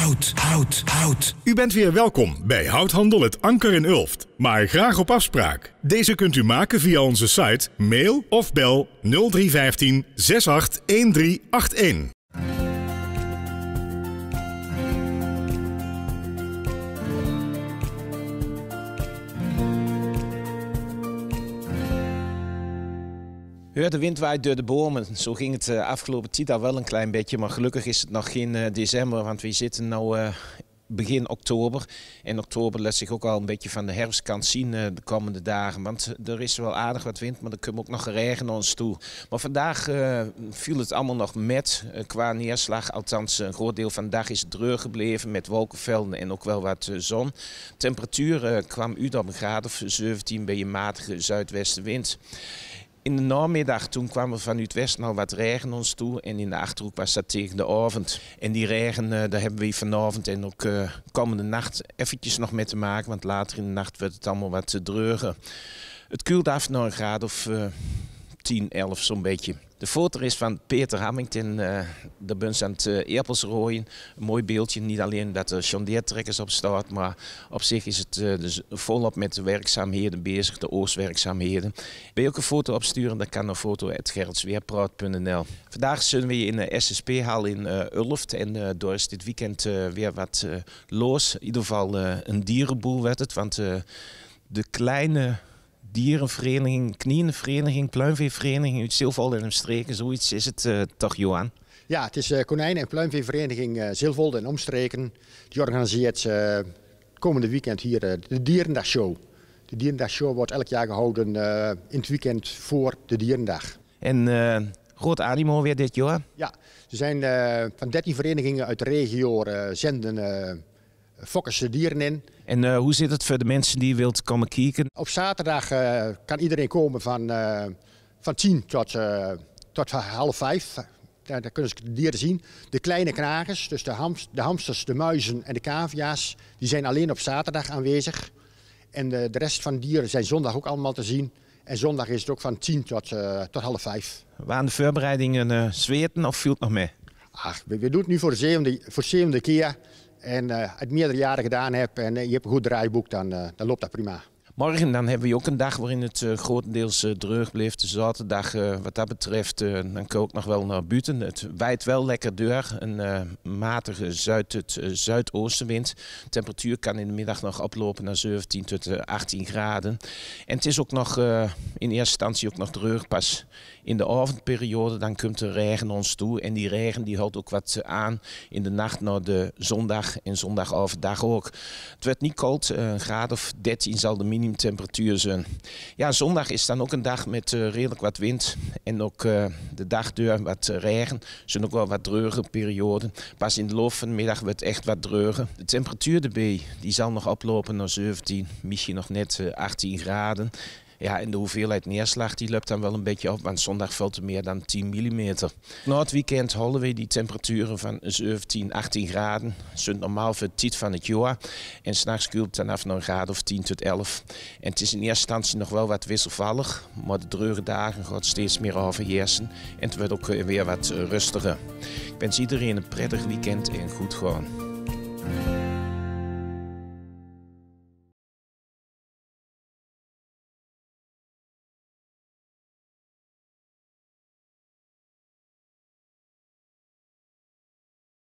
Hout, hout, hout. U bent weer welkom bij Houthandel het Anker in Ulft. Maar graag op afspraak. Deze kunt u maken via onze site, mail of bel 0315 681381. Heur de wind waait door de bomen. Zo ging het eh, afgelopen tijd al wel een klein beetje. Maar gelukkig is het nog geen eh, december, want we zitten nu eh, begin oktober. En oktober laat zich ook al een beetje van de herfstkant zien de komende dagen. Want er is wel aardig wat wind, maar er komt ook nog regen naar ons toe. Maar vandaag viel het allemaal nog met qua neerslag. Althans, een groot deel van de dag is dreur gebleven met wolkenvelden en ook wel wat zon. Temperatuur kwam u dan een graad of 17 bij een matige zuidwestenwind. In de namiddag toen kwamen we vanuit west nou wat regen ons toe en in de achterhoek was dat tegen de avond. En die regen eh, daar hebben we vanavond en ook eh, komende nacht eventjes nog mee te maken, want later in de nacht werd het allemaal wat te eh, Het koelt af naar een graad of 10, 11 zo'n beetje. De foto is van Peter Hammington, eh, de buns aan het uh, rooien. Een mooi beeldje, niet alleen dat de chandeertrekkers op staat, maar op zich is het eh, dus volop met de werkzaamheden bezig, de oostwerkzaamheden. Wil je ook een foto opsturen, dan kan een foto gerritsweerpraat.nl. Vandaag zullen we in de SSP-hal in Ulft en uh, door is dit weekend weer wat los. In ieder geval een dierenboel werd het, want de kleine dierenvereniging, knieënvereniging, pluimveevereniging uit en omstreken. Zoiets is het eh, toch, Johan? Ja, het is uh, Konijn- en Pluimveevereniging uh, en omstreken. Die organiseert komende weekend hier de Dierendagshow. De Dierendagshow wordt elk jaar gehouden in het weekend voor de Dierendag. En groot animo weer dit, Johan? Ja, er zijn van 13 verenigingen uit de regio zenden fokken ze dieren in. En eh, hoe zit het voor de mensen die wilt komen kijken? Op zaterdag eh, kan iedereen komen van, eh, van 10 tot, tot half 5. Daar, kunnen ze de dieren zien. De kleine knagers, dus de, de hamsters, de muizen en de cavia's, die zijn alleen op zaterdag aanwezig. En de, de rest van de dieren zijn zondag ook allemaal te zien. En zondag is het ook van 10 tot, tot half 5. Waren de voorbereidingen zweten of viel het nog mee? Ach, we, doen het nu voor de voor de zevende keer en het eh, meerdere jaren gedaan heb en eh, je hebt een goed draaiboek, dan, eh, dan loopt dat prima. Morgen dan hebben we ook een dag waarin het eh, grotendeels uh, droog blijft. De zaterdag, eh, wat dat betreft, dan kan ik nog wel naar buiten. Het waait wel lekker door. Een matige zuid, het, zuidoostenwind. De temperatuur kan in de middag nog oplopen naar 17 tot 18 graden. En het is ook nog in eerste instantie ook nog droog. Pas in de avondperiode dan komt de regen ons toe. En die regen die houdt ook wat aan in de nacht naar de zondag en zondag overdag ook. Het werd niet koud, een graad of 13 zal de minimum Temperatuur zijn. Ja, zondag is dan ook een dag met eh, redelijk wat wind. En ook eh, de dag wat eh, regen. zijn ook wel wat dreurige perioden. Pas in de loop van de middag wordt echt wat dreugen. De temperatuur erbij die zal nog oplopen naar 17, misschien nog net 18 graden. Ja, en de hoeveelheid neerslag die loopt dan wel een beetje op. Want zondag valt er meer dan 10 mm. Na het weekend houden we die temperaturen van 17, 18 graden. Dat normaal voor tijd van het jaar. En s'nachts koelt het dan af naar een graad of 10 tot 11. En het is in eerste instantie nog wel wat wisselvallig. Maar de dreurige dagen gaat steeds meer overheersen. En het wordt ook eh, weer wat eh, rustiger. Ik wens iedereen een prettig weekend en goed gewoon.